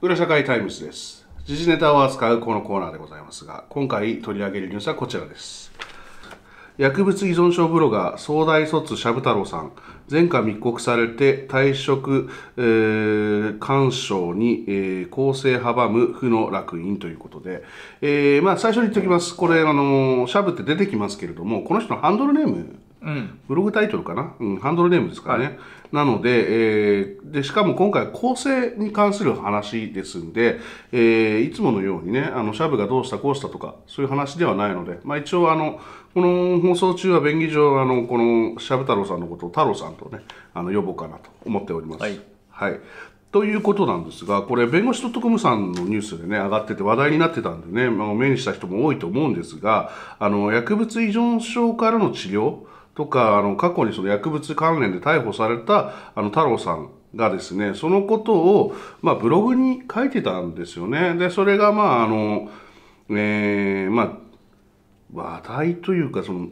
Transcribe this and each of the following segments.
裏社会タイムズです。時事ネタを扱うこのコーナーでございますが、今回取り上げるニュースはこちらです。薬物依存症ブロガー、総大卒しゃぶ太郎さん、前回密告されて退職、えー、干渉に、えー、構成阻む負の楽印ということで、えー、まあ最初に言っておきます。これ、あのー、しゃぶって出てきますけれども、この人のハンドルネームうん、ブログタイトルかな、うん、ハンドルネームですからね、はい、なので,、えー、でしかも今回構成に関する話ですんで、えー、いつものようにねあのシャブがどうしたこうしたとかそういう話ではないので、まあ、一応あのこの放送中は便宜上あのこのシャブ太郎さんのことを太郎さんとねあの呼ぼうかなと思っております。はい、はいということなんですが、これ、弁護士と特務さんのニュースでね、上がってて話題になってたんでね、まあ、目にした人も多いと思うんですが、あの、薬物依存症からの治療、とかあの過去にその薬物関連で逮捕されたあの太郎さんがですねそのことを、まあ、ブログに書いてたんですよね。でそれがまああの、えー、まあ、話題というかその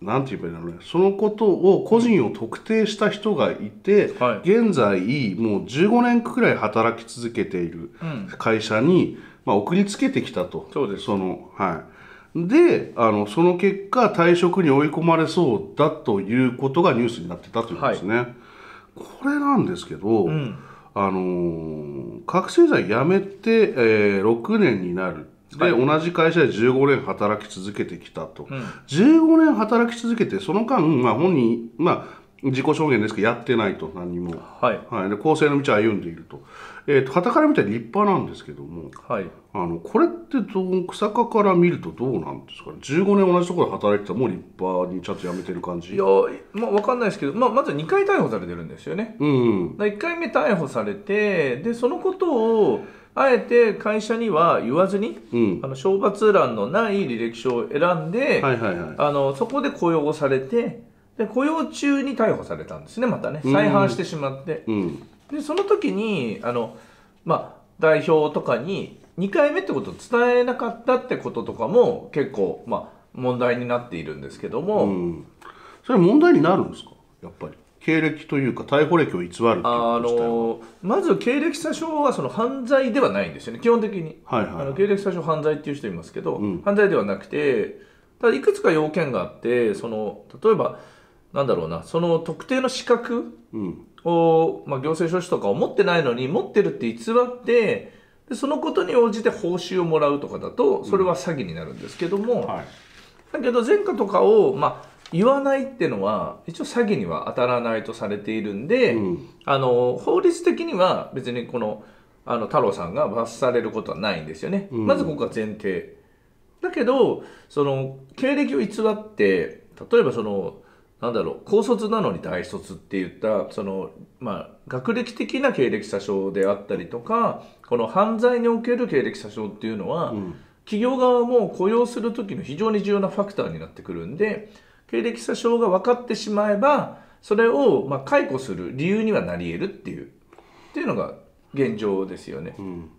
なんて言えばいいんだろうねそのことを個人を特定した人がいて、はい、現在もう15年くらい働き続けている会社に、うん、まあ、送りつけてきたと。そうですそのはいであのその結果退職に追い込まれそうだということがニュースになってたということですね、はい、これなんですけど、うん、あの覚醒剤やめて、えー、6年になるで、はい、同じ会社で15年働き続けてきたと、うん、15年働き続けてその間、まあ、本人、まあ、自己証言ですけどやってないと何も、はいはい、で公正の道を歩んでいると。えーと、傍から見たら立派なんですけども、はい、あのこれってど草加から見るとどうなんですか15年同じところで働いてたらもう立派にちゃんと辞めてる感じいや、まあ、分かんないですけど、まあ、まず2回逮捕されてるんですよね、うん、1回目逮捕されてでそのことをあえて会社には言わずに、うん、あの懲罰欄のない履歴書を選んで、はいはいはい、あのそこで雇用されてで雇用中に逮捕されたんですねまたね再犯してしまって、うん、でその時にあの、まあ、代表とかに2回目ってことを伝えなかったってこととかも結構、まあ、問題になっているんですけども、うん、それ問題になるんですかやっぱり経歴というか逮捕歴を偽るっていうあのまず経歴詐称はその犯罪ではないんですよね基本的に、はいはいはい、あの経歴詐称犯罪っていう人いますけど、うん、犯罪ではなくてただいくつか要件があってその例えばなんだろうな、その特定の資格を、うん、まあ、行政書士とかを持ってないのに、持ってるって偽って、でそのことに応じて報酬をもらうとかだと、それは詐欺になるんですけども、うんはい、だけど前科とかを、まあ、言わないってのは、一応詐欺には当たらないとされているんで、うん、あの、法律的には別にこの、あの、太郎さんが罰されることはないんですよね。まずここが前提。だけど、その、経歴を偽って、例えばその、なんだろう高卒なのに大卒って言ったその、まあ、学歴的な経歴詐称であったりとかこの犯罪における経歴詐称っていうのは、うん、企業側も雇用する時の非常に重要なファクターになってくるんで経歴詐称が分かってしまえばそれをま解雇する理由にはなり得るっていうっていうのが現状ですよね。うん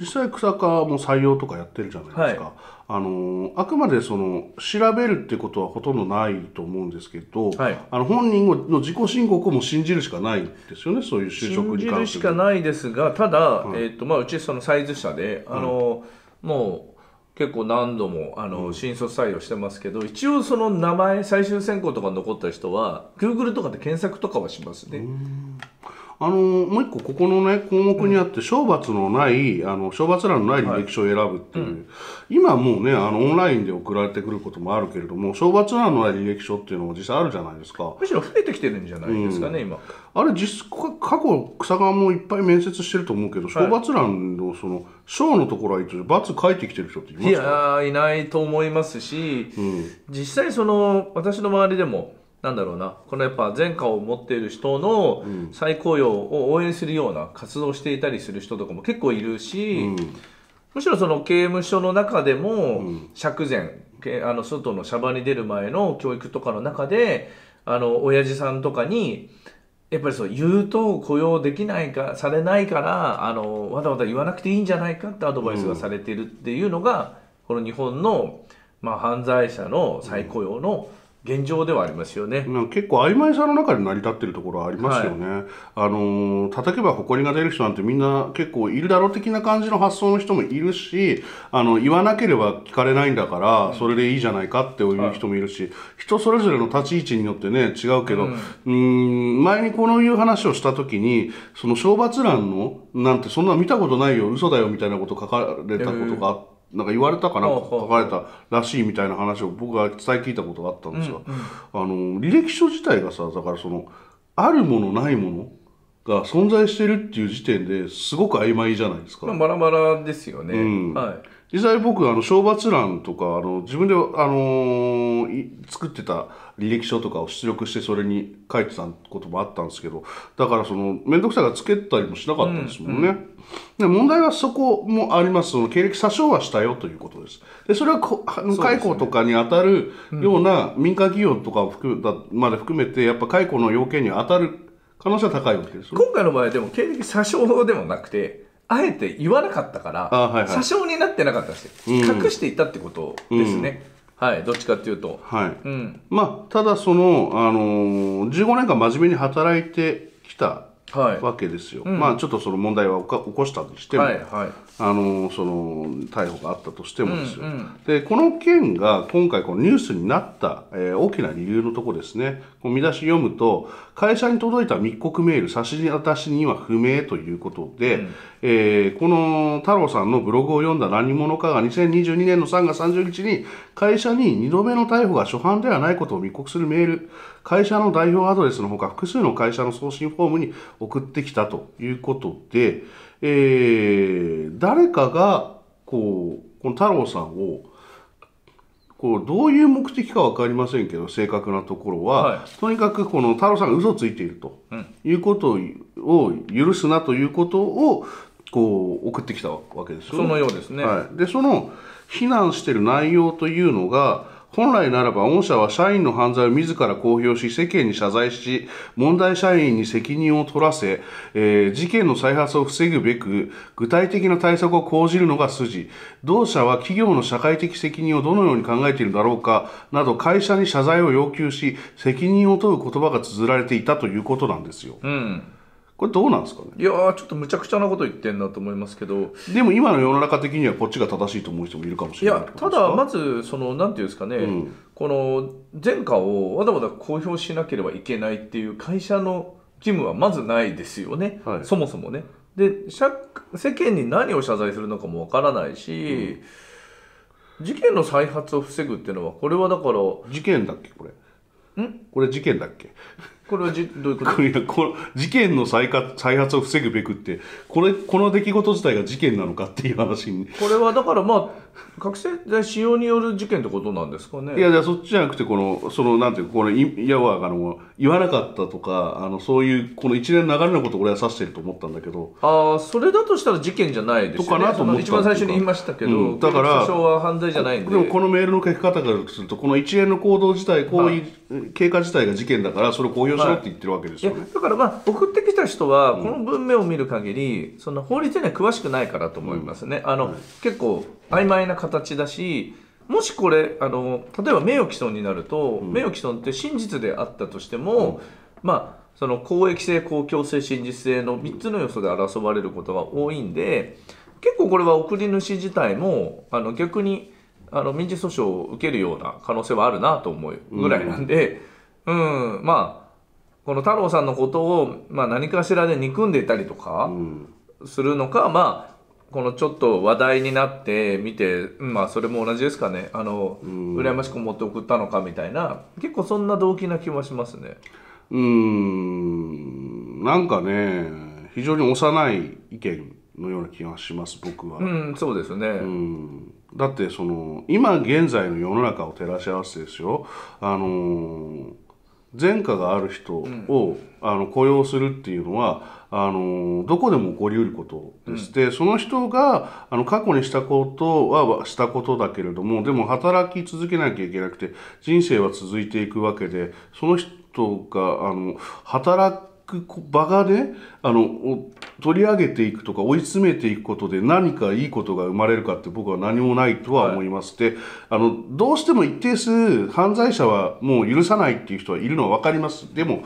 実際草加も採用とかやってるじゃないですか、はい、あのあくまでその調べるってことはほとんどないと思うんですけど、はい、あの本人の自己申告も信じるしかないですよねそういう就職に関して信じるしかないですがただ、はい、えーとまあ、うちそのサイズ社であの、もう結構何度もあの、新卒採用してますけど一応その名前最終選考とか残った人は Google とかで検索とかはしますね。あのもう一個ここのね項目にあって、懲罰のない、あの賞罰欄のない履歴書を選ぶっていう、はいうん、今もうねあのオンラインで送られてくることもあるけれども懲罰欄のない履歴書っていうのも実際あるじゃないですかむしろ増えてきてるんじゃないですかね、うん、今あれ実過去草川もいっぱい面接してると思うけど懲罰欄のその賞のところはいいと罰書いてきてる人っていますかいやいないと思いますし、実際その私の周りでもなんだろうなこのやっぱ前科を持っている人の再雇用を応援するような活動をしていたりする人とかも結構いるし、うん、むしろその刑務所の中でも釈前、うん、あの外のシャバに出る前の教育とかの中であの親父さんとかにやっぱりそう言うと雇用できないかされないからあのわざわざ言わなくていいんじゃないかってアドバイスがされてるっていうのが、うん、この日本の、まあ、犯罪者の再雇用の、うん現状ではありますよね結構曖昧さの中で成り立ってるところはありますよね、はい、あの叩けば埃が出る人なんてみんな結構いるだろう的な感じの発想の人もいるしあの言わなければ聞かれないんだからそれでいいじゃないかっていう人もいるし、はい、人それぞれの立ち位置によってね違うけど、うん、ん前にこのいう話をした時にその懲罰欄のなんてそんな見たことないよ嘘だよみたいなこと書かれたことがあって。えーなんか言われたかな書かれたらしいみたいな話を僕が伝え聞いたことがあったんですが、うんうん、あの履歴書自体がさだからそのあるものないものが存在してるっていう時点ですごく曖昧じゃないですか。まあ、バラバラですよね、うん、はい、実際僕あの懲罰欄とかあの自分で、あのー、作ってた履歴書とかを出力してそれに書いてたこともあったんですけどだからその面倒くさいがつけたりもしなかったですもんね、うんうん、で問題はそこもありますその経歴詐称はしたよということですでそれはこあの解雇とかに当たるような民間企業とかを含だまで含めてやっぱ解雇の要件に当たる可能性は高いわけです今回の場合でも経歴詐称でもなくてあえて言わなかったから、はいはい、詐称になってなかったし、うん、隠していたってことですね、うんはい、どっちかっていうと、はいうんまあ、ただその、あのー、15年間真面目に働いてきたわけですよ、はいうん、まあ、ちょっとその問題は起こしたとしても、はいはい、あのその逮捕があったとしてもですよ、うんうん、でこの件が今回このニュースになった、えー、大きな理由のとこですねこう見出し読むと会社に届いた密告メール差し渡しには不明ということで、うん、えー、この太郎さんのブログを読んだ何者かが2022年の3月30日に会社に2度目の逮捕が初犯ではないことを密告するメール会社の代表アドレスのほか複数の会社の送信フォームに送ってきたということで、えー、誰かがこうこの太郎さんをこうどういう目的か分かりませんけど正確なところは、はい、とにかくこの太郎さんが嘘ついていると、いうことを許すなということをこう送ってきたわけですよね。そのようですね、でその非難してる内容というのが本来ならば御社は社員の犯罪を自ら公表し世間に謝罪し問題社員に責任を取らせ、えー、事件の再発を防ぐべく具体的な対策を講じるのが筋同社は企業の社会的責任をどのように考えているだろうかなど会社に謝罪を要求し責任を問う言葉が綴られていたということなんですよ。うんこれどうなんですかねいやーちょっとむちゃくちゃなこと言ってんなと思いますけどでも今の世の中的にはこっちが正しいと思う人もいるかもしれないいやただまずそのなんていうんですかね、うん、この前科をわざわざ公表しなければいけないっていう会社の義務はまずないですよね、はい、そもそもねで世間に何を謝罪するのかもわからないし、うん、事件の再発を防ぐっていうのはこれはだから事件だっけこれんこれ事件だっけこれはじどういうことこれこの事件の再か再発を防ぐべくってこれこの出来事自体が事件なのかっていう話にこれはだからまあ覚醒剤使用による事件ってことなんですかねいやいやそっちじゃなくてこのそのなんていうこのいやわあの言わなかったとかあのそういうこの一連の流れのことを俺は指してると思ったんだけどああそれだとしたら事件じゃないですよねとかなと思った一番最初に言いましたけど、うん、だから訴訟は犯罪じゃないんででもこのメールの書き方からするとこの一連の行動自体こういう、はい、経過自体が事件だからそれを公表しろって言ってるわけですよね、はい、だからまあ送ってきた人はこの文面を見る限り、うん、その法律には詳しくないからと思いますね、うん、あの、結構曖昧な形だしもしこれあの例えば名誉毀損になると、うん、名誉毀損って真実であったとしても、うん、まあその公益性公共性真実性の3つの要素で争われることが多いんで結構これは送り主自体もあの逆にあの民事訴訟を受けるような可能性はあるなと思うぐらいなんで、うん、うん、まあこの太郎さんのことを、まあ、何かしらで憎んでいたりとかするのか、まあこのちょっと話題になって見て、まあそれも同じですかね、あの、羨ましく思って送ったのかみたいな、結構そんな動機な気もしますね。うん、なんかね、非常に幼い意見のような気がします、僕は。うん、そうですね。うんだってその今現在の世の中を照らし合わせてですよあのー、前科がある人を、あの雇用するっていうのはあのどこでも起こりうることでして、うん、その人があの過去にしたことはしたことだけれどもでも働き続けなきゃいけなくて人生は続いていくわけでその人があの働く場がねあの取り上げていくとか追い詰めていくことで何かいいことが生まれるかって僕は何もないとは思いまして、はい、あのどうしても一定数犯罪者はもう許さないっていう人はいるのは分かりますでも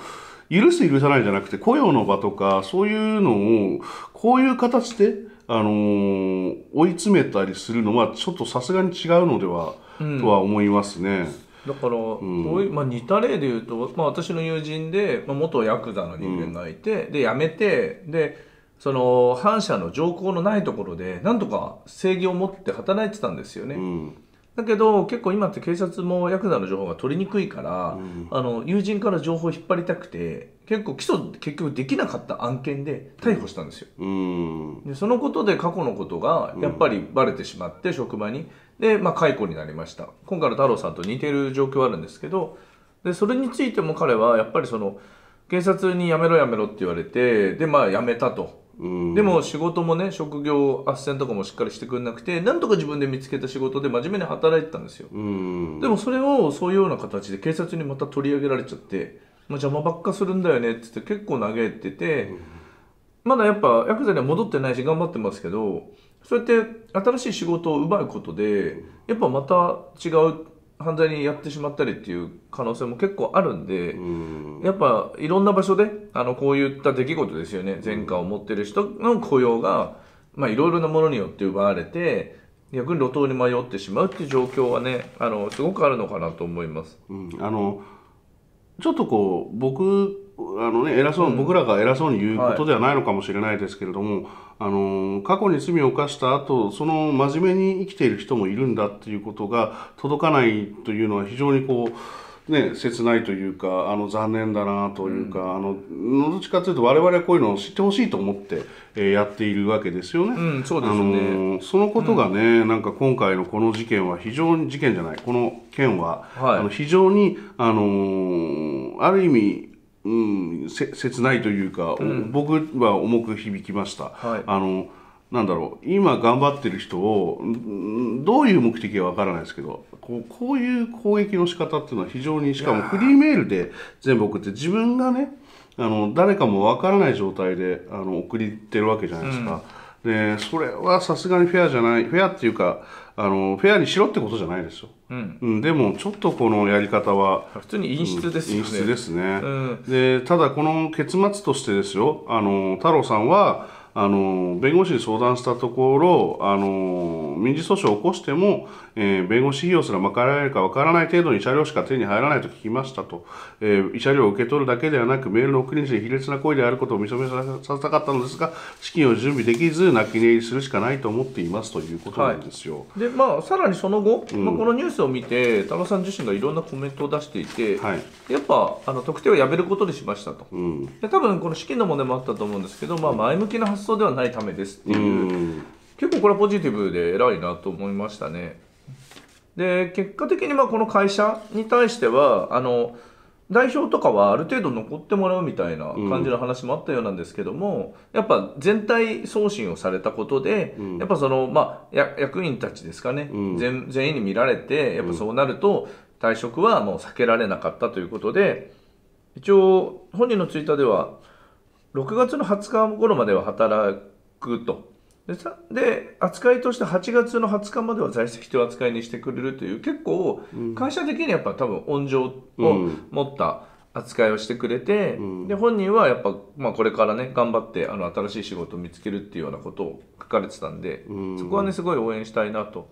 許す許さないじゃなくて雇用の場とかそういうのをこういう形で、あのー、追い詰めたりするのはちょっとさすがに違うのでは、うん、とは思いますね。だから、こういう、まあ、似た例で言うと、まあ、私の友人で、まあ、元ヤクザの人間がいて、うん、で辞めてでその反社の条項のないところでなんとか正義を持って働いてたんですよね。うん、だけど結構今って警察もヤクザの情報が取りにくいから、あの友人から情報を引っ張りたくて結構起訴結局できなかった案件で逮捕したんですよ、でそのことで過去のことがやっぱりバレてしまって職場に、で、まあ、解雇になりました。今回の太郎さんと似てる状況はあるんですけど、で、それについても彼はやっぱりその、警察に辞めろ辞めろって言われて、で、まあ、辞めたと。でも仕事もね、職業斡旋とかもしっかりしてくれなくて、なんとか自分で見つけた仕事で真面目に働いてたんですよ。でもそれをそういうような形で警察にまた取り上げられちゃって、まあ、邪魔ばっかするんだよねってって結構嘆いてて、まだやっぱヤクザには戻ってないし頑張ってますけど、そうやって新しい仕事を奪うことでやっぱまた違う犯罪にやってしまったりっていう可能性も結構あるんで、んやっぱいろんな場所であのこういった出来事ですよね前科を持ってる人の雇用が、まあ、いろいろなものによって奪われて逆に路頭に迷ってしまうっていう状況はねあのすごくあるのかなと思います。うん、あのちょっとこう僕あのね、偉そう、うん、僕らが偉そうに言うことではないのかもしれないですけれども、はい、あの過去に罪を犯した後その真面目に生きている人もいるんだっていうことが届かないというのは非常にこう、ね、切ないというかあの残念だなというか、うん、あのどっちかというと我々はこういうのを知ってほしいと思って、えー、やっているわけですよね。そうですねそのことがね、なんか今回のこの事件は非常に事件じゃないこの件は、はい、あの非常に、あのある意味うん、切ないというか、うん、僕は重く響きました。はい、あのなんだろう今頑張ってる人をどういう目的は分からないですけどこうこういう攻撃の仕方っていうのは非常にしかもフリーメールで全部送って自分がねあの誰かも分からない状態であの送ってるわけじゃないですか。うんでそれはさすがにフェアじゃないフェアっていうかあのフェアにしろってことじゃないですよ、うん、うん、でもちょっとこのやり方は普通に陰湿ですね、陰湿ですね、うん、でただこの結末としてですよあの太郎さんはあの弁護士に相談したところあの民事訴訟を起こしても、えー、弁護士費用すら賄えるかわからない程度に慰謝料しか手に入らないと聞きましたと、えー、慰謝料を受け取るだけではなくメールの送り主に卑劣な行為であることを認めさせたかったのですが資金を準備できず泣き寝入りするしかないと思っていますということなんですよ。はい、でまあ、さらにその後、うん、まあ、このニュースを見て田賀さん自身がいろんなコメントを出していて、はい、やっぱあの特定をやめることにしましたと、うん、で多分この資金の問題もあったと思うんですけど、まあ、前向きな発想ではないためですっていう、う結構これはポジティブで偉いなと思いましたね。で結果的にまあこの会社に対してはあの代表とかはある程度残ってもらうみたいな感じの話もあったようなんですけども、うん、やっぱ全体送信をされたことで、うん、やっぱその、まあ、役員たちですかね、うん、全全員に見られてやっぱそうなると退職はもう避けられなかったということで一応本人のツイッターでは6月の20日頃までは働くと。で、さで扱いとして8月の20日までは在籍という扱いにしてくれるという、結構、会社的にやっぱ多分、温情を持った扱いをしてくれて、うん、で、本人はやっぱ、まあ、これからね、頑張って、あの、新しい仕事を見つけるっていうようなことを書かれてたんで、うん、そこはね、すごい応援したいなと。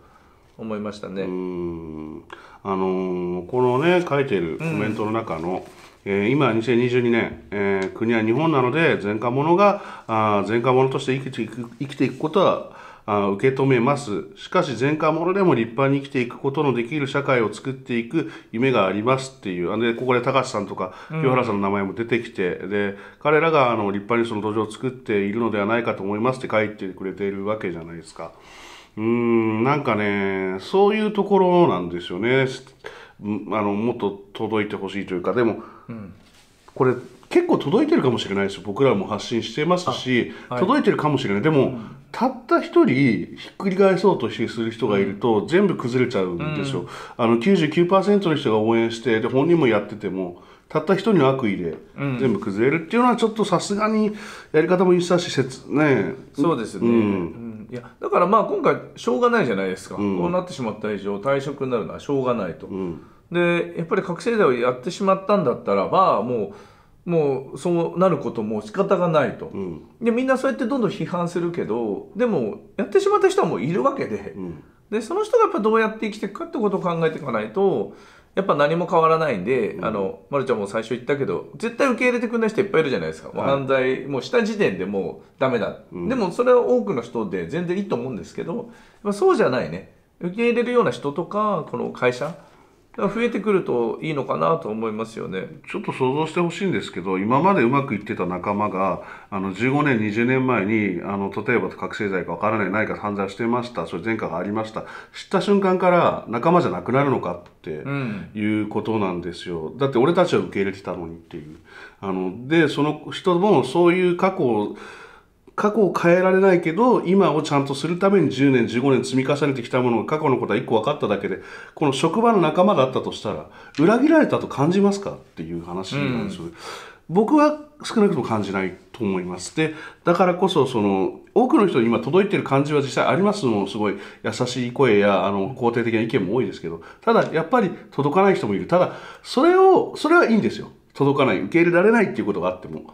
思いましたねあのー、このね書いてるコメントの中の、えー、今2022年、えー、国は日本なので前科者があ前科者として生きていく生きていくことはあ受け止めます。しかし前科者でも立派に生きていくことのできる社会を作っていく夢がありますっていう。で、ここで高橋さんとか清原さんの名前も出てきて、うん、で、彼らがあの立派にその土壌を作っているのではないかと思いますって書いてくれているわけじゃないですか。うん、なんかね、そういうところなんですよね。あの、もっと届いてほしいというか、でも、これ結構届いてるかもしれないですよ僕らも発信してますし、はい、届いてるかもしれないでも、うん、たった一人ひっくり返そうとする人がいると、うん、全部崩れちゃうんですよ、うん、あの99%の人が応援してで本人もやっててもたった一人の悪意で全部崩れるっていうのはちょっとさすがにやり方もいいしたねそうですね、うんいやだからまあ今回しょうがないじゃないですか、こうなってしまった以上退職になるのはしょうがないと。うんでやっぱり覚醒剤をやってしまったんだったらばもうもうそうなることも仕方がないと、うん、でみんなそうやってどんどん批判するけどでもやってしまった人はもういるわけでうん、でその人がやっぱどうやって生きていくかってことを考えていかないとやっぱ何も変わらないんで、うん、あの、まるちゃんも最初言ったけど、絶対受け入れてくれない人いっぱいいるじゃないですか。はい、犯罪、もうした時点でもうダメだ。うん、でもそれは多くの人で全然いいと思うんですけど、そうじゃないね。受け入れるような人とか、この会社、増えてくるといいのかなと思いますよねちょっと想像してほしいんですけど今までうまくいってた仲間があの15年20年前にあの例えば覚醒剤かわからない何か犯罪してましたそれ前科がありました知った瞬間から仲間じゃなくなるのかっていうことなんですよ、うん、だって俺たちは受け入れてたのにっていうあのでその人もそういう過去を過去を変えられないけど今をちゃんとするために10年15年積み重ねてきたものが過去のことは1個分かっただけでこの職場の仲間だったとしたら裏切られたと感じますかっていう話なんですよ、うん、僕は少なくとも感じないと思いますでだからこそその多くの人に今届いてる感じは実際ありますもすごい優しい声やあの肯定的な意見も多いですけどただやっぱり届かない人もいるただそれをそれはいいんですよ届かない受け入れられないっていうことがあっても。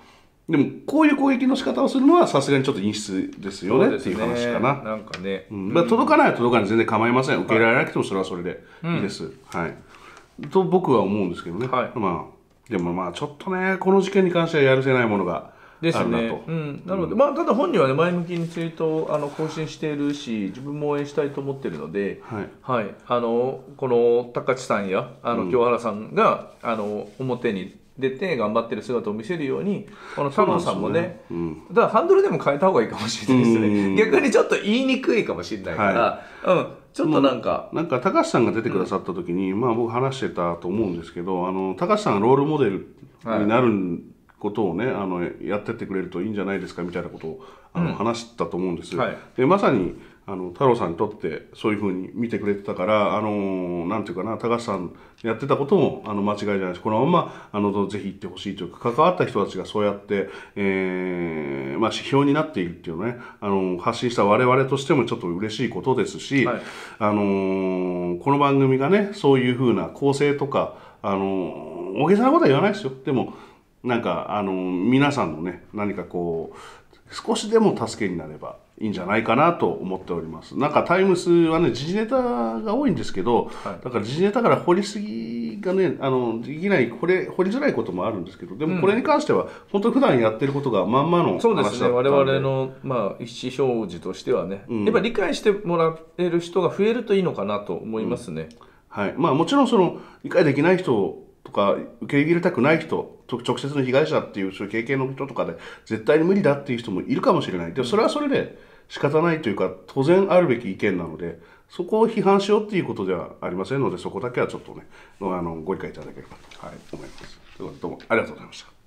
でもこういう攻撃の仕方をするのはさすがにちょっと陰湿ですよねっていう話かな。ね、なんかね、うん、まあ、届かないは届かない全然構いません受け入れられなくてもそれはそれでいいです。はい、と僕は思うんですけどね、はい、まあ、でもまあちょっとねこの事件に関してはやるせないものが。ですね。うん、なので、うん、まあ、ただ本人はね、前向きにツイートをあの更新しているし、自分も応援したいと思っているので、はい、はい、あの、この高知さんや、あの、うん、清原さんが、あの、表に出て頑張ってる姿を見せるようにこの太郎さんもね、ねうん、だからハンドルでも変えた方がいいかもしれないですね、逆にちょっと言いにくいかもしれないから、はい、うん、ちょっとなんかなんか高橋さんが出てくださった時に、うん、まあ僕話してたと思うんですけどあの高橋さんがロールモデルになる、はいことをねあのやってってくれるといいんじゃないですかみたいなことをあの、うん、話したと思うんです、はい、でまさにあの太郎さんにとってそういうふうに見てくれてたからあのなんていうかな高橋さんやってたこともあの間違いじゃないしこのままあのぜひ行ってほしいというか関わった人たちがそうやって、えーまあ、指標になっているっていうねあの発信した我々としてもちょっと嬉しいことですし、はい、あのこの番組がねそういうふうな構成とかあの大げさなことは言わないですよでもなんかあの皆さんのね何かこう少しでも助けになればいいんじゃないかなと思っております。なんかタイムスはね、時事ネタが多いんですけど、はい、だから時事ネタから掘りすぎがね、あの、できない、これ、掘りづらいこともあるんですけど、でもこれに関しては、うん、本当普段やってることがまんまの話だそうですね、我々の、まあ、意思表示としてはね、うん、やっぱり理解してもらえる人が増えるといいのかなと思いますね。うん、はい。まあもちろんその、理解できない人とか、受け入れたくない人直接の被害者っていうそういう経験の人とかで絶対に無理だっていう人もいるかもしれないでもそれはそれで仕方ないというか当然あるべき意見なのでそこを批判しようっていうことではありませんのでそこだけはちょっとねあのご理解いただければと、思います。ということでどうもありがとうございました。